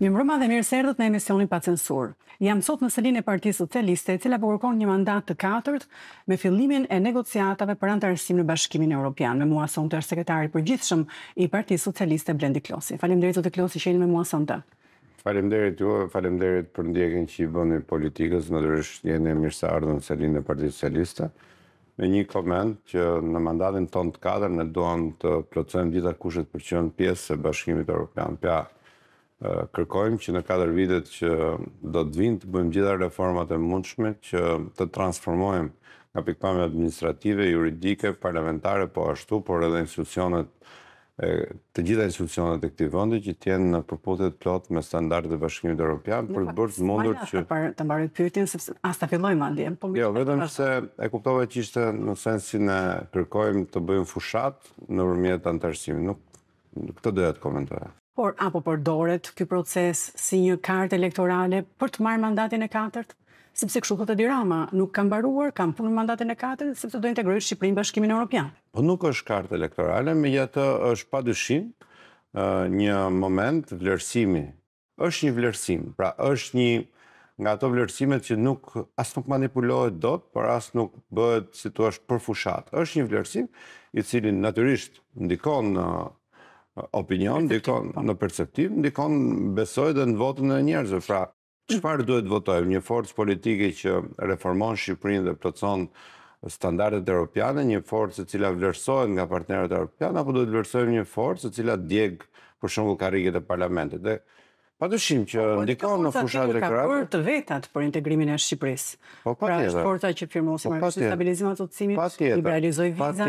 Mi mbrëma dhe mirë serdët në emisionin pa censur. Jam sot në selin e partijës socialiste, cila po kërkon një mandat të katërt me fillimin e negociatave për antarësim në bashkimin e Europian, me mua sonë të është sekretari për gjithshëm i partijës socialiste Blendi Klosi. Falem derit të Klosi, shenë me mua sonë të. Falem ju, falem për ndjekin që i bëni politikës, në dërështë jenë e mirë në selin e partijës socialiste, me një komend që në mandatin tonë të katër në duan të plëcojmë gjitha kushet për qënë pjesë e bashkimit Europian. Pja, kërkojmë që në 4 vitet që do të vinë të bëjmë gjitha reformat e mundshme që të transformojmë nga pikpamja administrative, juridike, parlamentare, po ashtu, por edhe institucionet të gjitha institucionet e këtij vendi që të jenë në përputhje të plotë me standardet e Bashkimit Evropian për të bërë të mundur që për të mbarë pyetjen sepse as ta filloj mendje, po më Jo, vetëm pra. se e kuptova që ishte në sensin e kërkojmë të bëjmë fushat nëpërmjet antarësimit. Nuk këtë doja të komentoja por apo përdoret ky proces si një kartë elektorale për të marrë mandatin e katërt? Sepse kështu thotë Dirama, nuk ka mbaruar, kanë punë mandatin e katërt sepse do integrojë Shqipërinë Bashkimin Evropian. Po nuk është kartë elektorale, megjithatë është padyshim një moment vlerësimi. Është një vlerësim, pra është një nga ato vlerësimet që nuk as nuk manipulohet dot, por as nuk bëhet si thua përfushat. Është një vlerësim i cili natyrisht ndikon në opinion, ndikon po. në perceptim, ndikon besoj dhe në votën e njerëzve. Pra, qëfar mm. duhet votojmë? Një forcë politike që reformon Shqipërinë dhe plëtson standardet europiane, një forcë e cila vlerësojnë nga partnerët europiane, apo duhet vlerësojmë një forcë e cila djegë për shumë vukarikit e parlamentet. Dhe Pa të shimë që po, po, ndikon në fushat dhe krakë. Po, të vetat për integrimin e Shqipërisë. Po, pa tjetër. Pra është forta që firmosi po, marrë të stabilizimat të cimit, tjetër. liberalizoj viza.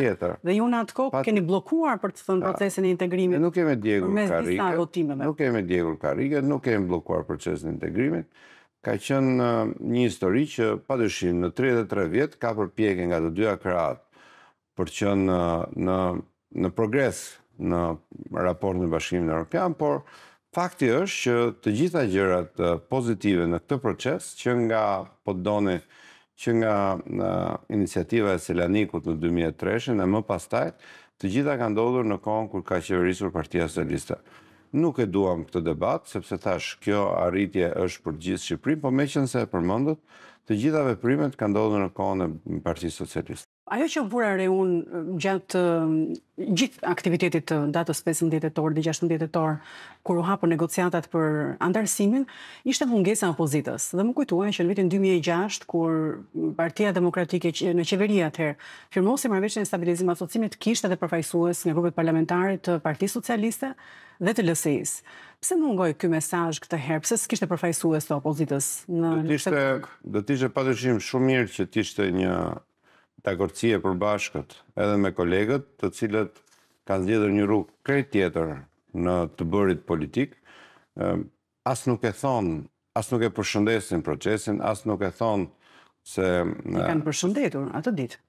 Dhe ju në atë kohë keni blokuar për të thënë procesin e integrimit. Nuk keme djegur karike. Nuk keme djegur karike, nuk keme blokuar procesin e integrimit. Ka qenë uh, një histori që, pa të shimë, në 33 vjetë ka përpjekin nga të dyja kratë për qenë uh, në, në, progres në raport në bashkimin e Europian, por Fakti është që të gjitha gjërat eh, pozitive në këtë proces, që nga poddone, që nga eh, iniciativa e Selanikut në 2003, dhe më pastaj, të gjitha ka ndodhur në konë kur ka qeverisur partia së lista. Nuk e duam këtë debat, sepse thash kjo arritje është për gjithë Shqipri, po me qënëse e përmëndët, të gjitha veprimet ka ndodhë në kohën e Parti socialiste. Ajo që vura reun gjatë gjithë aktivitetit të datës 15 tor dhe 16 tor, kur u hapën negociatat për andarësimin, ishte mungesa opozitës. Dhe më kujtuaj që në vitin 2006, kur partia demokratike në qeveri atëherë, firmosi marveqën e stabilizim asocimit kishtë dhe përfajsuës nga grupet parlamentarit të Parti Socialiste dhe të lësejës. Pse më ngoj kjo mesaj këtë herë? Pse s'kishtë e përfajsu e së opozitës? Dë të e patëshim shumë mirë që tishtë e një takorëcije për bashkët edhe me kolegët të cilët kanë zhjetë një rrugë krejt tjetër në të bërit politikë. Asë nuk e thonë, asë nuk e përshëndesin procesin, asë nuk e thonë se... Në kanë përshëndetur, atë ditë.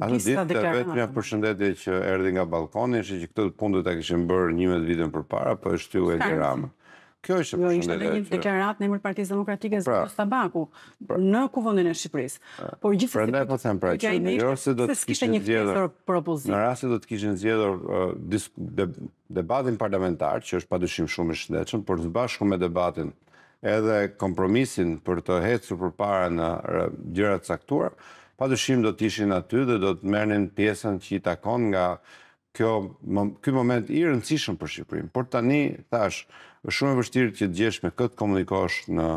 Asë ditë të vetë mja përshëndetje që erdi nga balkoni, ishë që këtë punë dhe të këshim bërë njëmet vitën për para, për po është ju e një ramë. Kjo është përshëndetje Jo, ishte dhe një deklarat në mërë partijës demokratike pra. zë Kostë Tabaku, pra. në kuvondin e Shqipërisë. Pra. Por gjithë po jo se... Për ne po të pra që, në rrasë do të kishin zjedhër... Në rrasë uh, do të kishin zjedhër debatin parlamentar, që është pa shumë i shëndecën, por të bashku me debatin edhe kompromisin për të hecu për para në uh, gjërat saktuar, pa të do të ishin aty dhe do të mërnin pjesën që i takon nga kjo moment i rëndësishëm për Shqipërim. Por tani, thash, është shumë e vështirë që të gjesh me këtë komunikosh në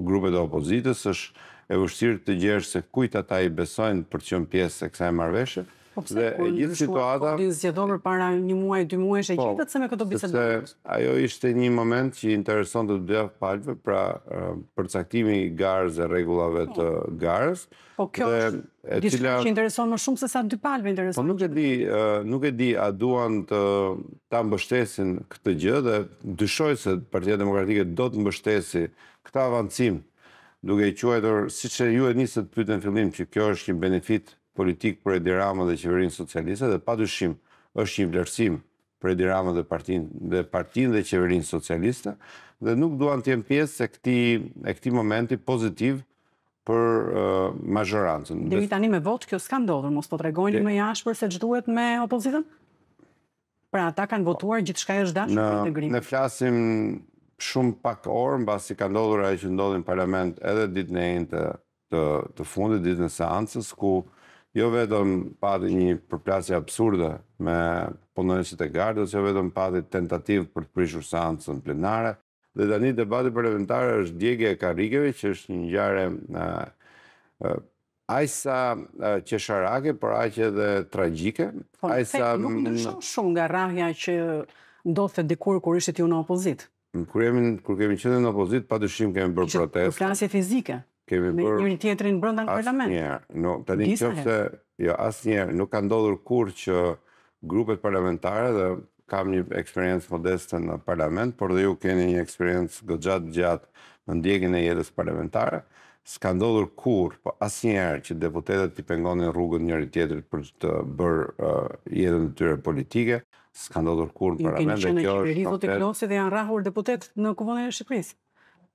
grupe dhe opozitës, është e vështirë të gjesh se kujtë ata i besojnë për të qënë pjesë e kësa e marveshe. Po dhe po, gjithë po, situata... Kërë zjedhë për para një muaj, dy muaj, shë gjithë të se me këto bisedë dhe... Ajo ishte një moment që intereson të dhe palve pra përcaktimi garës dhe regulave të garës. Po kjo është që i intereson më shumë se sa dy palve intereson. Po nuk e di a duan të ta mbështesin këtë gjë dhe dyshoj se Partia Demokratike do të mbështesi këta avancim duke i quajtër, si që ju e njësë të pytën fillim që kjo është një benefit të politik për Edi Rama dhe qeverinë socialiste dhe pa dushim është një vlerësim për Edi Rama dhe partinë dhe, partin dhe qeverinë socialiste dhe nuk duan të jenë pjesë e këti, e këti momenti pozitiv për uh, majorantën. Dhe i tani me votë kjo s'ka ndodhur, mos po të regojnë me jashë përse se që duhet me opozitën? Pra ata kanë votuar gjithë shka e është dashë për integrim. Në flasim shumë pak orë, në basi ka ndodhur e që ndodhën parlament edhe ditë në e të, të, të fundit, ditë në seancës, ku uh, jo vetëm pati një përplasje absurde me punonësit e gardës, jo vetëm pati tentativë për të prishur sansën plenare, dhe tani debati parlamentare është djegje e karikeve, që është një gjare ajsa sharake, por aqe dhe tragjike. Po, ajsa... Nuk ndryshon shumë nga rahja që ndodhë të dikur kur ishtë ju në opozitë. Kërë kemi qëndë në opozit, pa dëshim kemi bërë protest. Kërë fizike kemi bërë... Me një tjetërin brënda në parlament? Asë no, të një qëfte, jo, asë njerë, nuk ka ndodhur kur që grupet parlamentare dhe kam një eksperiencë modeste në parlament, por dhe ju keni një eksperiencë gëgjatë gjatë në ndjekin e jetës parlamentare, s'ka ndodhur kur, po asë njerë që deputetet t'i pengonin rrugën njëri tjetërit për të bërë uh, jetën të tyre politike, s'ka ndodhur kur në parlament. Ju keni qenë në Shqipëri, e i dhe janë rahur deputet në kuvonin e Shqipërisë.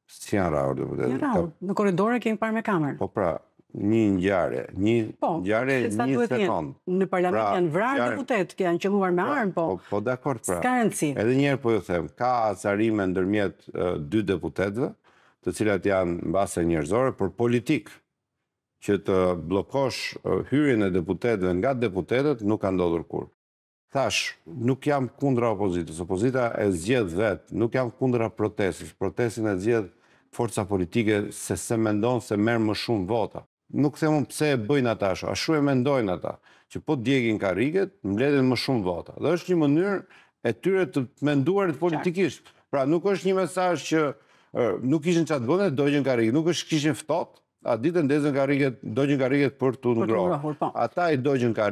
Si janë raur, dhe përte? raur, në koridore kemi parë me kamerë. Po pra, një një po, njare, një njare, një sekundë. Në parlament pra, janë vrarë deputet, putet, kë janë qëlluar me pra, armë, po. Po po akord, pra. Ska rëndësi. si. Edhe njerë po ju themë, ka asarime në dërmjetë dy deputetve, të cilat janë në base njërzore, për politikë që të blokosh hyrin e deputetve nga deputetet, nuk ka ndodhur kur thash, nuk jam kundra opozitës, opozita e zgjedh vetë, nuk jam kundra protestës, protestin e zgjedh forca politike se se mendonë se merë më shumë vota. Nuk themon pëse e bëjnë ata shumë, a e mendojnë ata, që po djegin ka rriget, mbledin më shumë vota. Dhe është një mënyrë e tyre të menduarit politikisht. Pra nuk është një mesaj që nuk ishin qatë bëndet, dojnë ka nuk është kishin ftot, a ditën dezën ka rriget, dojnë ka për të ngrohë. Po. Ata i dojnë ka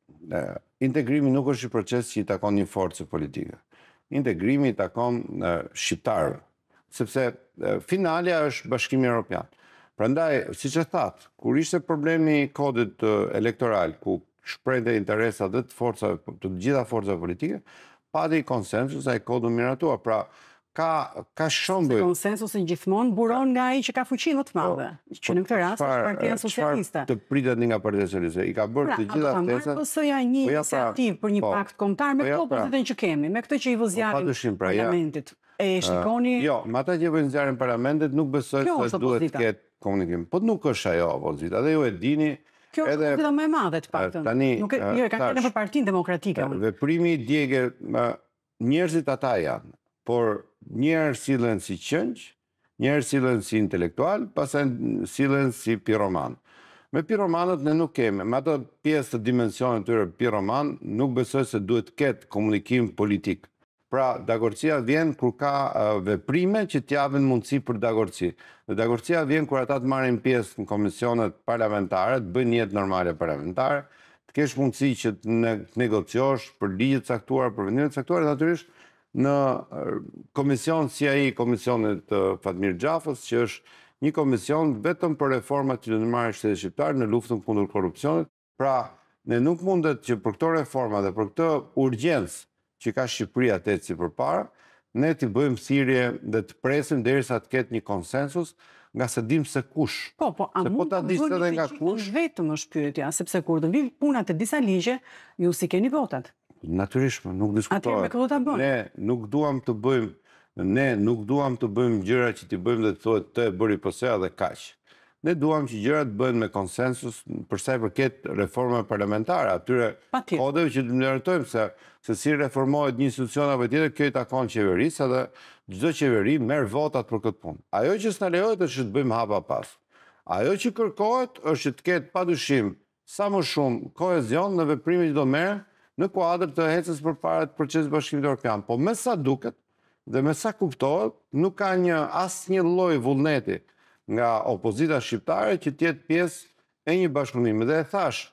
integrimi nuk është një proces që i takon një forcë politike. Integrimi i takon në shqiptarë, sepse finalja është bashkimi Europian. Prandaj, si që thatë, kur ishte problemi kodit elektoral, ku shprej dhe interesat dhe të, të gjitha forcëve politike, pati konsensus a i kodu miratua. Pra, ka, ka shumë bëjë. Konsensus në gjithmonë buron nga i që ka fuqin më të po, madhe. që po, në këtë rast është partia socialiste. Qëfar të pritet një nga partia socialiste? I ka bërë pra, të gjitha të tesat? Po së ja një po, pra, iniciativ për një po. pakt komtar me po, ja, këto pra, që kemi, me këto që i vëzjarim po, parlamentit. e shikoni... jo, ma ta që i vëzjarim parlamentit nuk besoj se duhet të ketë komunikim. Po nuk është ajo opozita, dhe ju e dini... Kjo edhe, është më e madhe të paktën. nuk e, kanë kërë në për partinë demokratike. Veprimi djegë, njerëzit ata janë, por njerë silën si qëngjë, njerë silën si intelektual, pasen silën si piroman. Me piromanët ne nuk keme, me ato pjesë të dimensionën të tërë piroman, nuk besoj se duhet ketë komunikim politik. Pra, dagorësia vjen kur ka veprime që t'javën mundësi për dagorësi. Dhe dagorësia vjen kur ata të marrin pjesë në komisionet parlamentare, të bëjnë jetë normale parlamentare, të kesh mundësi që të negociosh për ligjet saktuar, për vendimet saktuar, dhe atërishë në komision CIA, komisionet të Fatmir Gjafës, që është një komision vetëm për reformat që në nëmarë shtetë shqiptarë në luftën kundur korupcionit. Pra, ne nuk mundet që për këto reforma dhe për këto urgjens që ka Shqipëria të si për para, ne të bëjmë sirje dhe të presim dhe irësa të ketë një konsensus nga se dim se kush. Po, po, a po mund të bërë një të qikë vetëm është pyetja, sepse kur të vilë punat e disa ligje, ju si keni votat. Natyrisht, nuk diskutohet. me këto të bëjmë. Ne nuk duam të bëjmë ne nuk duam të bëjmë gjëra që ti bëjmë dhe të thotë të bëri pëse po edhe kaq. Ne duam që gjërat bëjmë me konsensus përsa i përket reforme parlamentare, atyre kodeve që të mëndërëtojmë se, se si reformohet një institucion apo tjetër, kjo i qeverisë edhe gjdo qeveri merë votat për këtë punë. Ajo që s'na lehojt është që të bëjmë hapa pas. Ajo që kërkohet është që të ketë pa dushim sa më shumë kohezion në veprimi që do merë, në kuadrë të hecës për parët proces bashkimitor kjo Po me sa duket dhe me sa kuptohet, nuk ka një asë një loj vullneti nga opozita shqiptare që tjetë pjesë e një bashkëmunimi. Dhe e thash,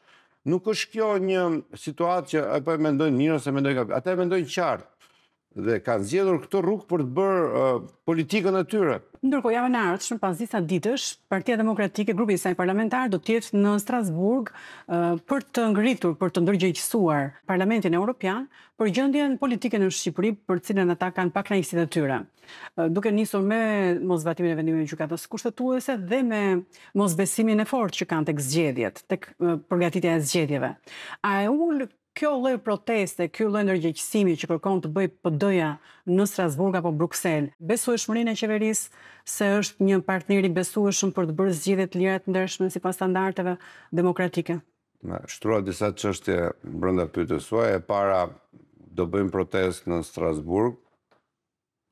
nuk është kjo një situatë që e për po e mendojnë mendoj e mendojnë kapitë. e mendojnë qartë dhe kanë zgjedhur këtë rrugë për të bërë politikën e tyre. Ndërkohë javën e shumë pas disa ditësh, Partia Demokratike, grupi i saj parlamentar do të jetë në Strasburg për të ngritur, për të ndërgjegjësuar Parlamentin Evropian për gjendjen politike në Shqipëri, për cilën ata kanë pak kënaqësi të tyre. Duke nisur me mosbatimin e vendimeve gjykatës kushtetuese dhe me mosbesimin e fortë që kanë tek zgjedhjet, tek përgatitja e zgjedhjeve. A e kjo lloj proteste, ky lloj ndërgjegjësimi që kërkon të bëj PD-ja në Strasburg apo Bruksel, besueshmërinë e qeverisë se është një partner i besueshëm për të bërë zgjedhje të lira të ndershme sipas standardeve demokratike. shtrua disa çështje brenda pyetjes suaj. E para do bëjmë protest në Strasburg.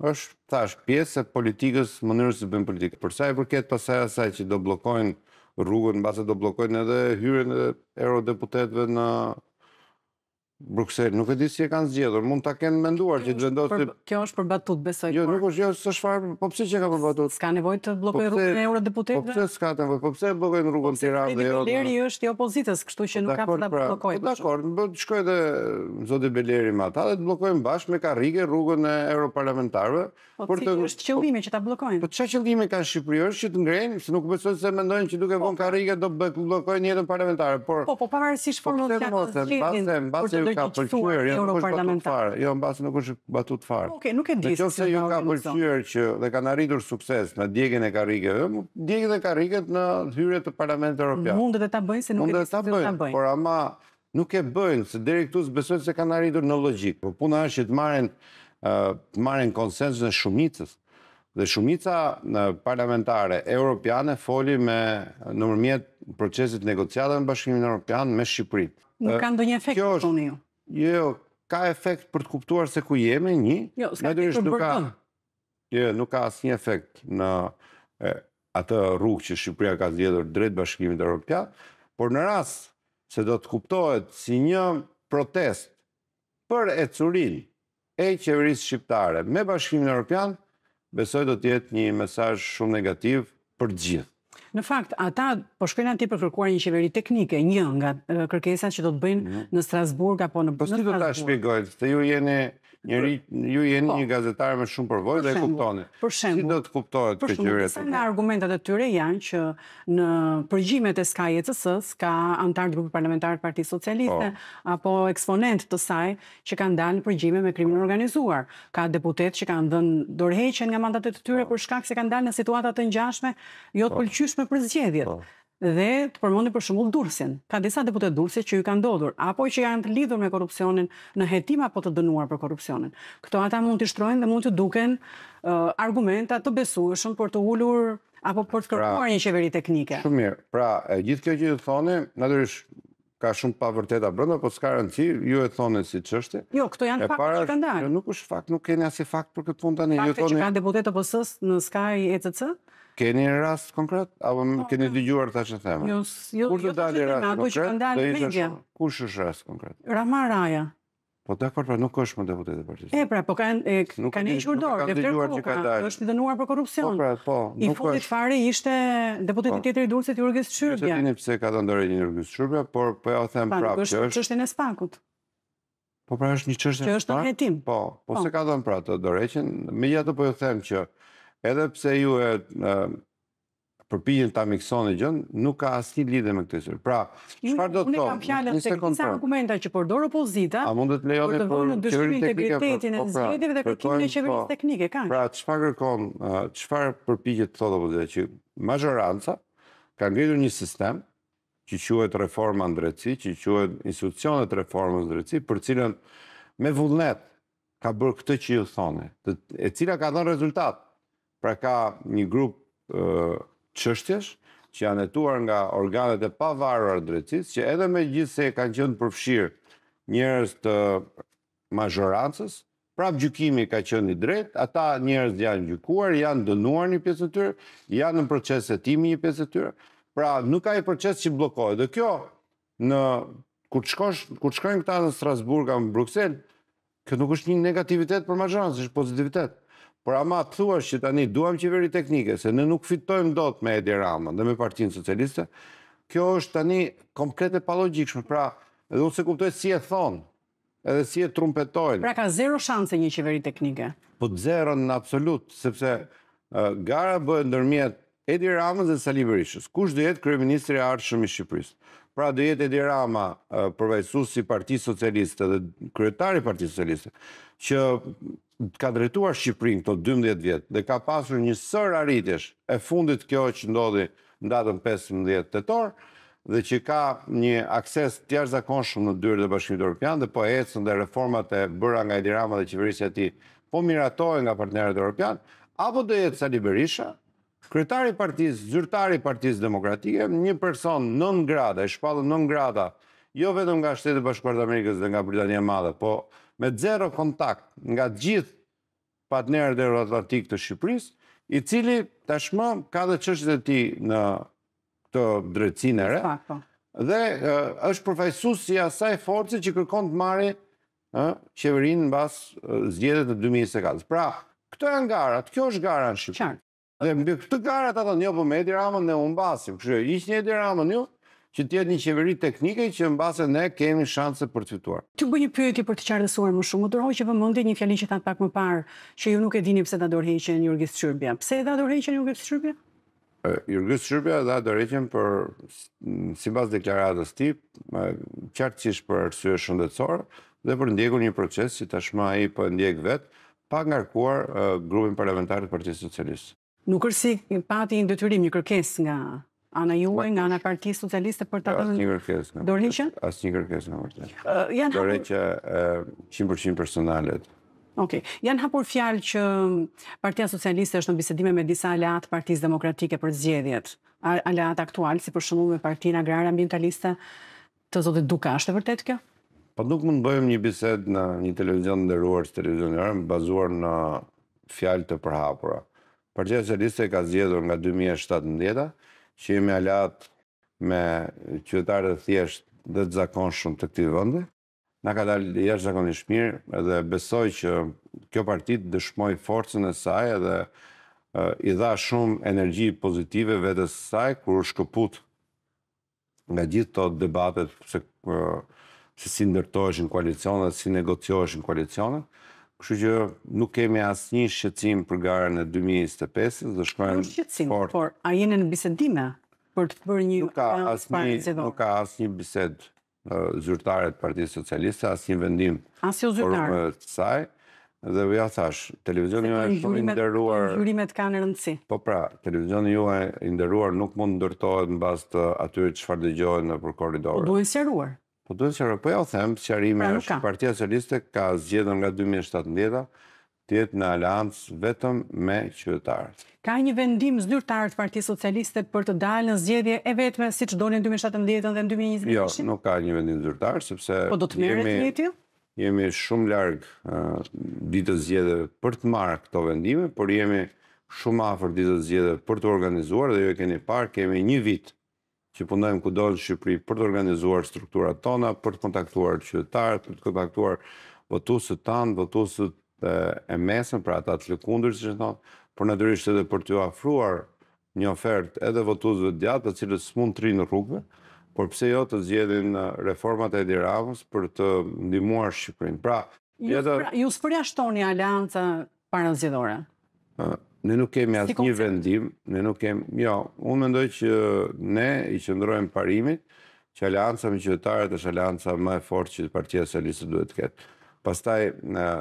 Është thash pjesë e politikës, mënyrës të bëjmë politikë. Për sa i përket pasaj asaj që do bllokojnë rrugën, mbase do bllokojnë edhe hyrën e eurodeputetëve në Bruxelles, nuk e di si e kanë zgjedhur, mund ta kenë menduar që do të Kjo është përbatut, besoj. Jo, nuk është, jo, s'është çfarë, po pse që ka përbatut? S'ka nevojë të po bllokojë rrugën e eurodeputetëve. Po pse s'ka nevojë? Po pse bllokojnë rrugën po e Tiranës dhe jo? Deri është i opozitës, kështu që po nuk ka për ta bllokuar. Po dakor, do shkoj edhe te zoti Beleri me ata dhe të bllokojmë bashkë me karrige rrugën e europarlamentarëve për të Po çëllimi që ta bllokojnë. Po çfarë qëllimi kanë Shqipëria është që të ngrenë, sepse nuk besohet se mendojnë që duke vonë karrige do bllokojnë jetën parlamentare, por Po, po pavarësisht formulës. Po, po, po, ka pëlqyer, jo nuk është batut farë. Jo, mbasi nuk është batut fare. Okej, okay, nuk e di. Nëse ju jo, ka përqyër që dhe kanë arritur sukses në djegjën e karikët, jo, djegjën e karikët në hyrje të Parlamentit Evropian. Mund edhe ta bëjnë se nuk e di. Mund ta bëjnë, por ama nuk e bëjnë se deri këtu besojnë se kanë arritur në logjik. Po puna është që të marrin të marrin konsensus në shumicës dhe shumica parlamentare europiane foli me nëmërmjet procesit negociatën në bashkimin europian me Shqipërit. Nuk kanë do një efekt për të unio? Jo, jo, ka efekt për të kuptuar se ku jemi, një? Jo, s'ka efekt për bërton. Jo, nuk ka asë një efekt në atë rrugë që Shqipëria ka zjedur drejt bashkimin europian, por në rrasë se do të kuptohet si një protest për e curin e qeverisë shqiptare me bashkimin europian, besoj do tjetë një mesaj shumë negativ për gjithë. Në fakt, ata po shkojnë aty për kërkuar një qeveri teknike, një nga kërkesat që do të bëjnë mhm. në Strasburg apo në Bruxelles. Po ti do ta shpjegoj, se ju jeni njëri, po. ju jeni po. një gazetar më shumë përvojë dhe e kuptoni. Për shembull, si do të kuptohet kjo gjë? Për shembull, argumentat e tyre janë që në përgjimet e SKAI ECS-s ka antar grupi parlamentar të Partisë Socialiste po. apo eksponent të saj që kanë dalë në përgjime me krimin organizuar. Ka deputet që kanë dhënë dorëheqjen nga mandatet e tyre për shkak se kanë dalë në situata të ngjashme, jo të pëlqy rëndësishme për zgjedhjet. Po. Dhe të përmendim për shembull dursin. Ka disa deputet Durrësi që i kanë ndodhur apo që janë të lidhur me korrupsionin në hetim apo të dënuar për korrupsionin. Këto ata mund të shtrohen dhe mund të duken uh, argumenta të besueshëm për të ulur apo për të pra, kërkuar pra, një qeveri teknike. Shumë mirë. Pra, gjithë kjo që ju thoni, natyrisht ka shumë pavërteta brenda, po s'ka rëndësi, ju e thoni si çështë. Jo, këto janë e fakte që kanë Jo, nuk është fakt, nuk keni asnjë fakt për këtë fund tani. Ju thoni që kanë deputet të PS-s në Sky ECC? Keni një rast konkret? Apo po, keni të po. gjuar ta që theme? Jo, jo, Kur të jo, dali rast tema, konkret? Dali dhe ishe kush është rast konkret? Rama Raja. Po të akord, pra nuk është më deputet e partijës. E, pra, po ka një qërë dorë, dhe të tërë ku, pra, është dënuar për korupcion. Po, pra, po, nuk është. I fare ishte deputet po. tjetër i tjetëri dulë se të jurgjës qërbja. Në të tini pëse ka të ndërë një jurgjës qërbja, por po pra, e o them prapë. Pa, nuk është në spakut. Po pra është një çështje që është hetim. Po, po, se ka dhënë pra të dorëqen, me ja të po ju them që edhe pse ju e përpijin ta miksoni gjën, nuk ka asnjë lidhje me këtë çështje. Pra, çfarë do të thonë? Unë kam të se këto argumenta që përdor opozita. A mund të lejohet për çështjen po, e integritetin po, pra, e zgjedhjeve dhe kërkimin e qeverisë teknike kanë? Pra, çfarë kërkon, çfarë përpiqje të thotë opozita që majoranca ka ngritur një sistem që quhet reforma ndrejtësi, që quhet institucionet reformës ndrejtësi, për cilën me vullnet ka bërë këtë që ju thoni, e cila ka dhënë rezultat. Pra ka një grupë qështjesh, që janë etuar nga organet e pavarur atë drecis, që edhe me gjithë se kanë qënë përfshirë njërës të majorancës, prap gjukimi ka qënë i drejtë, ata njërës janë gjukuar, janë dënuar një pjesë të tërë, janë në proces e timi një pjesë të tërë, pra nuk ka i proces që blokohet. Dhe kjo, në kur të shkojnë këta në Strasburga, në Bruxelles, kjo nuk është një negativitet për majorancë, është pozitivitet. Por ama të thua që tani duham qeveri teknike, se në nuk fitojmë do të me Edi Rama dhe me partinë socialiste, kjo është tani komplet e palogjikshme. Pra, edhe unë se kuptoj si e thonë, edhe si e trumpetojnë. Pra ka zero shanse një qeveri teknike? Po të zero në absolut, sepse gara bëhe ndërmjet Edi Ramës dhe Sali Berishës. Kush dhe jetë kërëministri e arshëm i Shqipërisë? Pra dhe jetë Edi Rama, përvajsus si Parti Socialiste dhe kryetari Parti Socialiste, që ka drejtuar Shqiprin këto 12 vjetë dhe ka pasur një sër arritjesh e fundit kjo që ndodhi në datën 15 të torë, dhe që ka një akses tjerë zakonshëm në dyrë dhe bashkimit Europian, dhe po e cënë dhe reformat e bëra nga Edi Rama dhe qeverisja ti po miratojë nga partnerët Europian, apo dhe jetë Sali Berisha, Kryetari i Partisë, zyrtari i Partisë Demokratike, një person nën grada, e shpallë nën grada, jo vetëm nga Shteti Bashkuar Amerikës dhe nga Britania e Madhe, po me zero kontakt nga të gjithë partnerët e Euroatlantik të Shqipërisë, i cili tashmë ka dhe qështet e ti në këtë drecinere, po. dhe është përfajsus si asaj forci që kërkon të mari qeverin në basë zjedet e 2014. Pra, këto e në garat, kjo është gara në Shqipërisë. Dhe mbi këtë gara ata thonë, jo po me Edi Ramën ne u mbasim. Kështu që ishin Edi Ramën ju që të jetë një qeveri teknike që mbase ne kemi shanse për të fituar. Të bëj një pyetje për të qartësuar më shumë. Duroj që vëmendje një fjalë që tha pak më parë, që ju nuk e dini pse ta dorëheqën Jurgis Shqyrbja. Pse e ta dorëheqën Jurgis Shqyrbja? Ë Jurgis Shqyrbja dha dorëheqën për sipas deklaratës tip, qartësisht për arsye shëndetësore dhe për ndjekur një proces që tashmë ai po ndjek vet pa ngarkuar uh, grupin parlamentar të Partisë Socialiste. Nuk është si pati një detyrim, një kërkes nga ana juaj, nga ana Parti socialiste për të atërën... Asë një kërkes nga vërtet. Asë një kërkes nga vërtet. Janë Dore që 100% personalet. Ok. Janë hapur fjalë që Partia socialiste është në bisedime me disa aleat partijës demokratike për zjedhjet, aleat aktual, si për shumë me partijën agrarë ambientaliste, të zotit duka, është e vërtet kjo? Pa po nuk mund bëjmë një bised në një televizion ndërruar së bazuar në fjalë të përhapura. Partia Socialiste ka zgjedhur nga 2017-a, që jemi alat me qytetarët thjesht dhe të zakonshëm të këtij vendi. Na ka dalë jashtëzakonisht mirë dhe besoj që kjo parti dëshmoi forcën e saj dhe i dha shumë energji pozitive vetës saj kur shkëput nga gjithë to debatet se, se si ndërtoheshin koalicionet, si negocioheshin koalicionet. Kështu që nuk kemi asë një shqecim për gara në 2025, dhe shkojnë... Nuk shqecim, por a jene në bisedime për të për një... Nuk ka eh, asë një bised eh, të Parti Socialiste, asë një vendim... Asë jo eh, saj. Dhe vja thash, televizion një e shumë inderuar... Në gjurimet ka në rëndësi. Po pra, televizion një e inderuar nuk mund ndërtojnë në bastë atyre që farë dëgjojnë për koridorë. Po në seruar. Po duhet që rëpër jo them, qërimi pra, është partia socialiste ka zgjedhën nga 2017-a, tjetë në aleancë vetëm me qytetarët. Ka një vendim zyrtarë të Socialiste për të dalë në zgjedhje e vetme siç donin 2017 dhe në 2020? Jo, nuk ka një vendim zyrtar sepse Po do të merret një tillë? Jemi shumë larg ditë ditës zgjedhjeve për të marrë këto vendime, por jemi shumë afër ditës zgjedhjeve për të organizuar dhe ju e keni parë kemi një vit që punojmë kudo në Shqipëri për të organizuar strukturat tona, për të kontaktuar qytetarët, për të kontaktuar votuesit tan, votuesit e mesën, pra ata të lëkundur, siç e thonë, por natyrisht edhe për t'u ofruar një ofertë edhe votuesve të djathtë, të cilët s'mund të rinë rrugëve, por pse jo të zgjedhin reformat e Edirapës për të ndihmuar Shqipërinë. Pra, ju, pra, ju sprjashtoni aleancën para zgjedhore. Ne nuk kemi atë një vendim, ne nuk kemi, jo, unë mendoj që ne i qëndrojmë parimit, që alianca me qytetarët është alianca më e fortë që partia socialiste duhet të ketë. Pastaj,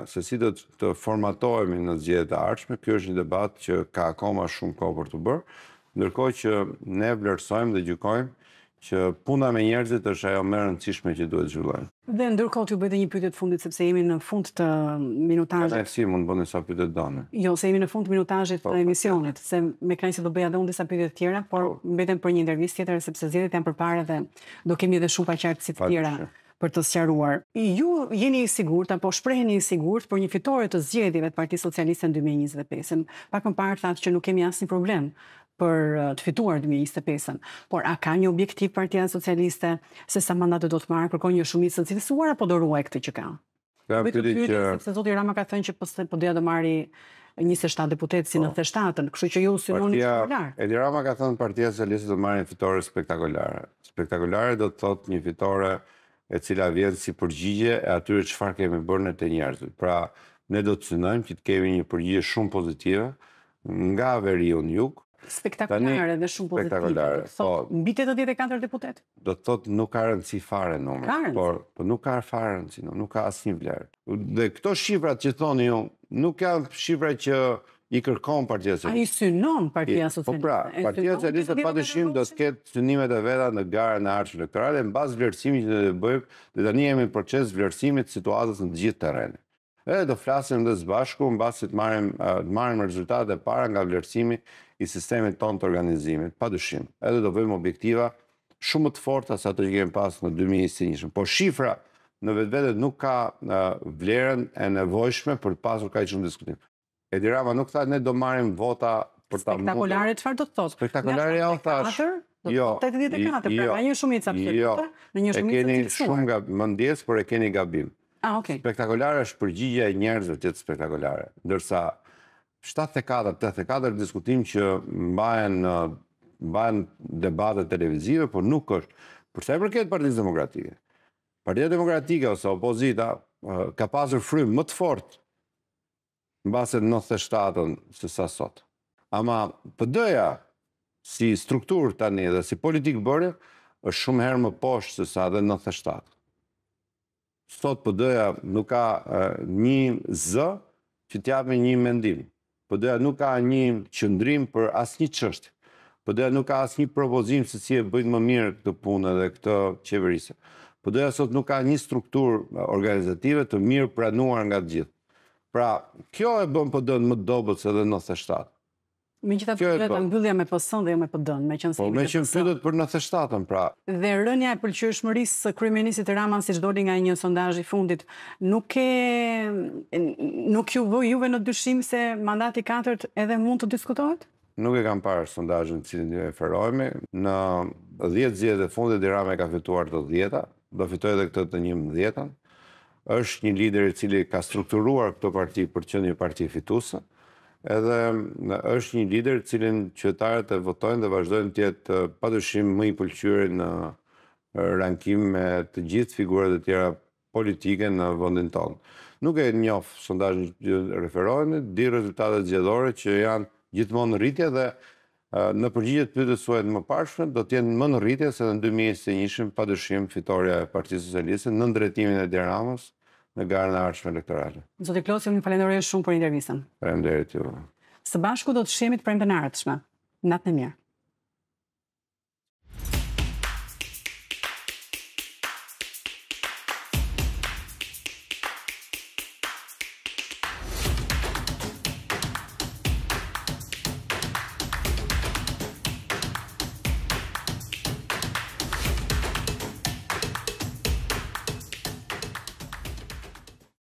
se si do të formatohemi në zgjedhjet e arshme, kjo është një debat që ka akoma shumë kohë për të bërë, ndërkohë që ne vlerësojmë dhe gjykojmë që puna me njerëzit është ajo më e rëndësishme që duhet zhvilluar. Dhe ndërkohë ju bëj të një pyetje të fundit sepse jemi në fund të minutazhit. Ata si mund bëni sa pyetje dane? Jo, se jemi në fund po, të minutazhit po, të po. emisionit, se me kanë se do bëja edhe unë disa pyetje të tjera, por mbeten për një intervistë tjetër sepse zgjedhjet janë përpara dhe do kemi edhe shumë paqartësi të tjera për të sqaruar. Ju jeni i sigurt apo shprehni i sigurt për një fitore të zgjedhjeve të Partisë Socialiste në 2025 Pak më parë thatë që nuk kemi asnjë problem për uh, të fituar 2025-ën. Por a ka një objektiv Partia Socialiste se sa mandate do të marrë, kërkon një shumicë të cilësuar apo do ruaj këtë që ka? Ka të pyetë që sepse zoti Rama ka thënë që po po doja të marri 27 deputet si po, në theshtatën, kështu që ju synoni spektakolar. Edi Rama ka thënë Partia Socialiste do marrë një fitore spektakolare. Spektakolare do të thotë një fitore e cila vjen si përgjigje e atyre çfarë kemi bërë në të njerëzit. Pra, ne do të synojmë që të kemi një përgjigje shumë pozitive nga veriu jug, Spektakulare dhe shumë pozitive. Spektakulare. Po, mbi 84 deputet. Do të thotë nuk ka rëndësi fare numri, por po nuk ka fare rëndësi, nuk, nuk ka asnjë vlerë. Dhe këto shifrat që thoni ju, nuk janë shifra që i kërkon partia socialiste. Ai synon partia socialiste. Po pra, partia socialiste padyshim do të ketë synimet e veta në garën e arsh elektorale mbas vlerësimit që do të bëjë, dhe tani jemi në proces vlerësimit të situatës në të gjithë terrenin. Edhe do flasim dhe së bashku mbas të marrim të marrim rezultatet e para nga vlerësimi i sistemet tonë të organizimit, pa dëshim, edhe do vëjmë objektiva shumë të forta sa të që kemë pasë në 2021. Por shifra në vetë nuk ka vlerën e nevojshme për të pasur ka i qënë diskutim. Edi Rama nuk tha ne do marim vota për ta mutë. Spektakulare të farë do të thosë? Spektakulare ja o thashë. Jo, 84, jo, jo, pra shumë jo, në një shumë të E keni shumë mëndjes, por e keni gabim. Ah, okay. Spektakulare është përgjigja e njerëzve të spektakulare. Ndërsa, 7-4-8-4 diskutim që mbajen debate televizive, por nuk është. Përse e përket partijës demokratike? Partijës demokratike ose opozita ka pasur frymë më të fort në base në 97-ën së sa sot. Ama pëdëja si strukturë tani dhe si politikë bërë, është shumë herë më poshë së sa dhe në 97. Sot pëdëja nuk ka një zë që t'jave një mendimë pd po nuk ka një qëndrim për asnjë një qështë, a nuk ka asnjë propozim se si e bëjnë më mirë këtë punë edhe këtë qeverisë. pd po sot nuk ka një strukturë organizative të mirë pranuar nga të gjithë. Pra, kjo e bën PD-n po më dobët se dhe 97. Po. Me gjitha për të mbyllja me pëson dhe jo me pëdën, me qënë skimit e pëson. Po, me qënë pëdët për 97, pra. Dhe rënja e përqyëshmëris së kryeministit Raman, si qdoli nga një sondaj i fundit, nuk e... nuk ju vë juve në dyshim se mandati 4 edhe mund të diskutohet? Nuk e kam parë sondajën që në një referojme. Në 10 zjetë dhe fundit i e ka fituar të 10 do fitoj edhe këtë të një më 10 është një lider i cili ka strukturuar këto parti për që një parti fitusë, edhe është një lider cilin qytetarët e votojnë dhe vazhdojnë tjetë pa dëshim më i pëlqyri në rankim me të gjithë figurët e tjera politike në vëndin tonë. Nuk e njofë sondajnë që referojnë, di rezultatet gjedhore që janë gjithmonë në rritje dhe në të pytësuajt më pashme, do t'jenë më në rritje se në 2021 pa dëshim fitoria e Parti Socialiste në ndretimin e Diramës, në garë në arshme elektorale. Zotë Klosi, më falenderoj shumë për intervjisen. Falenderoj ju. Së bashku do të shemi të premte në arshme. Natë në mirë.